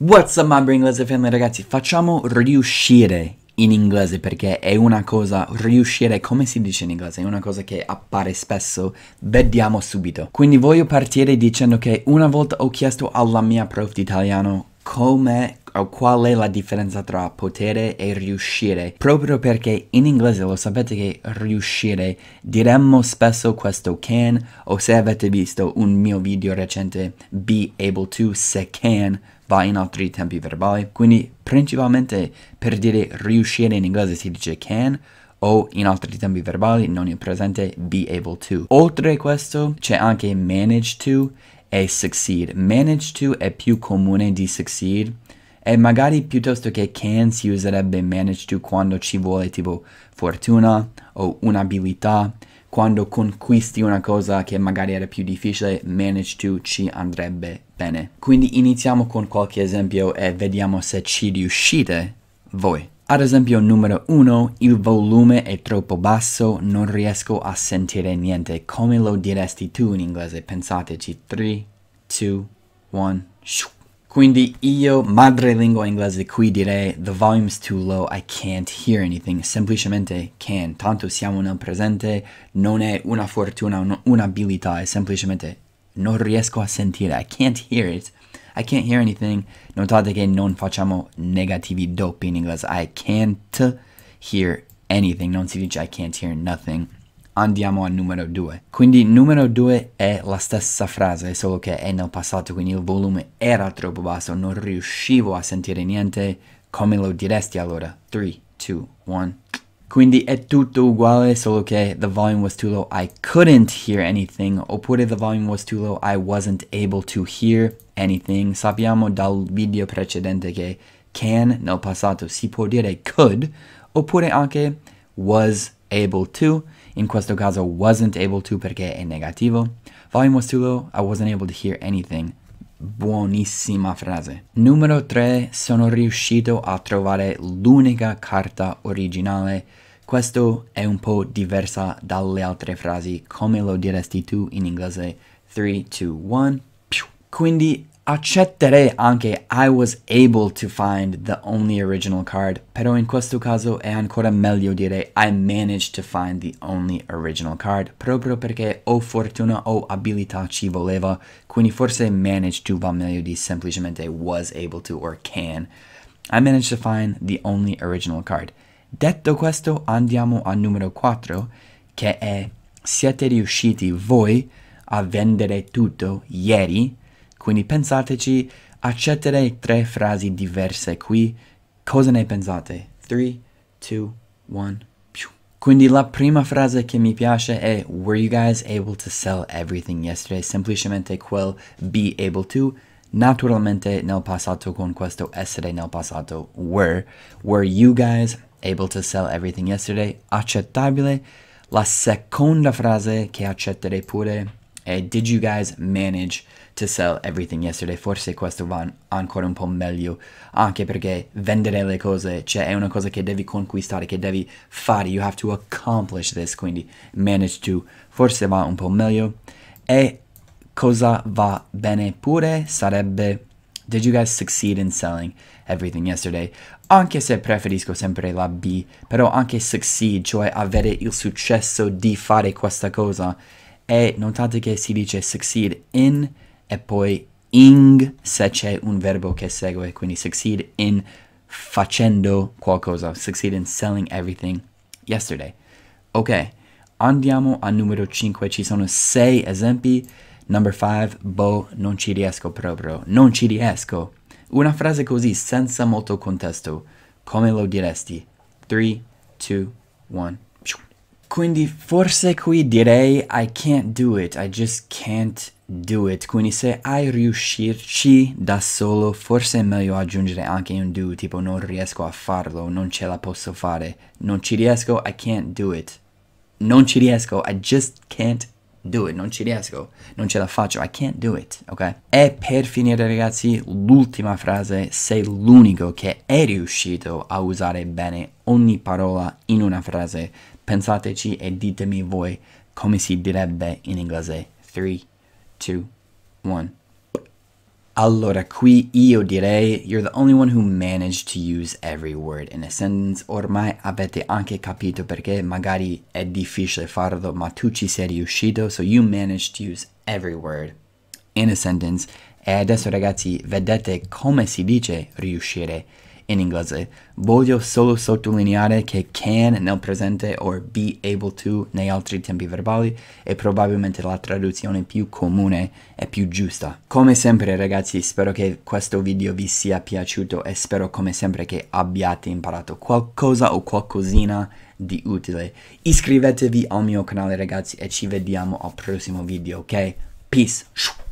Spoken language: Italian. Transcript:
What's up my inglese family ragazzi, facciamo riuscire in inglese perché è una cosa, riuscire come si dice in inglese, è una cosa che appare spesso, vediamo subito. Quindi voglio partire dicendo che una volta ho chiesto alla mia prof di italiano come o qual è la differenza tra potere e riuscire, proprio perché in inglese lo sapete che riuscire diremmo spesso questo can o se avete visto un mio video recente be able to se can va in altri tempi verbali, quindi principalmente per dire riuscire in inglese si dice can o in altri tempi verbali non è presente be able to. Oltre a questo c'è anche manage to e succeed. Manage to è più comune di succeed e magari piuttosto che can si userebbe manage to quando ci vuole tipo fortuna o un'abilità quando conquisti una cosa che magari era più difficile, Manage to ci andrebbe bene. Quindi iniziamo con qualche esempio e vediamo se ci riuscite voi. Ad esempio numero 1, il volume è troppo basso, non riesco a sentire niente. Come lo diresti tu in inglese? Pensateci. 3, 2, 1, shoo. Quindi io, madrelingua inglese, qui direi the volume's too low, I can't hear anything. Semplicemente can, tanto siamo nel presente, non è una fortuna, un, un'abilità, è semplicemente non riesco a sentire, I can't hear it. I can't hear anything. Notate che non facciamo negativi doppi in inglese. I can't hear anything. Non si dice I can't hear nothing andiamo al numero 2. Quindi numero 2 è la stessa frase, solo che è nel passato, quindi il volume era troppo basso, non riuscivo a sentire niente. Come lo diresti allora? 3, 2, 1. Quindi è tutto uguale, solo che the volume was too low, I couldn't hear anything, oppure the volume was too low, I wasn't able to hear anything. Sappiamo dal video precedente che can nel passato si può dire could, oppure anche was able to, in questo caso wasn't able to perché è negativo. Volume was too low, I wasn't able to hear anything. Buonissima frase. Numero 3. Sono riuscito a trovare l'unica carta originale. Questo è un po' diversa dalle altre frasi, come lo diresti tu in inglese 3, 2, 1. Quindi Accetterei anche I was able to find the only original card, però in questo caso è ancora meglio dire I managed to find the only original card, proprio perché o fortuna o abilità ci voleva, quindi forse managed to va meglio di semplicemente was able to or can. I managed to find the only original card. Detto questo, andiamo al numero 4, che è siete riusciti voi a vendere tutto ieri quindi pensateci, accettere tre frasi diverse qui. Cosa ne pensate? 3, 2, 1. Quindi la prima frase che mi piace è Were you guys able to sell everything yesterday? Semplicemente quel be able to. Naturalmente nel passato con questo essere nel passato were. Were you guys able to sell everything yesterday? Accettabile. La seconda frase che accetterei pure eh, did you guys manage to sell everything yesterday? Forse questo va ancora un po' meglio, anche perché vendere le cose, cioè è una cosa che devi conquistare, che devi fare, you have to accomplish this, quindi manage to, forse va un po' meglio. E cosa va bene pure sarebbe Did you guys succeed in selling everything yesterday? Anche se preferisco sempre la B, però anche succeed, cioè avere il successo di fare questa cosa, e notate che si dice succeed in e poi ing se c'è un verbo che segue, quindi succeed in facendo qualcosa, succeed in selling everything yesterday. Ok, andiamo al numero 5, ci sono 6 esempi. Number 5, boh, non ci riesco proprio, non ci riesco. Una frase così senza molto contesto, come lo diresti? 3, 2, 1. Quindi forse qui direi I can't do it, I just can't do it. Quindi se hai riuscirci da solo, forse è meglio aggiungere anche un do, tipo non riesco a farlo, non ce la posso fare, non ci riesco, I can't do it. Non ci riesco, I just can't do it, non ci riesco, non ce la faccio, I can't do it, ok? E per finire ragazzi, l'ultima frase, sei l'unico che è riuscito a usare bene ogni parola in una frase. Pensateci e ditemi voi come si direbbe in inglese. 3, 2, 1. Allora qui io direi, you're the only one who managed to use every word in a sentence, ormai avete anche capito perché magari è difficile farlo, ma tu ci sei riuscito, so you managed to use every word in a sentence. E adesso ragazzi, vedete come si dice riuscire. in inglese. Voglio solo sottolineare che can nel presente o be able to nei altri tempi verbali è probabilmente la traduzione più comune e più giusta. Come sempre ragazzi spero che questo video vi sia piaciuto e spero come sempre che abbiate imparato qualcosa o qualcosina di utile. Iscrivetevi al mio canale ragazzi e ci vediamo al prossimo video, ok? Peace!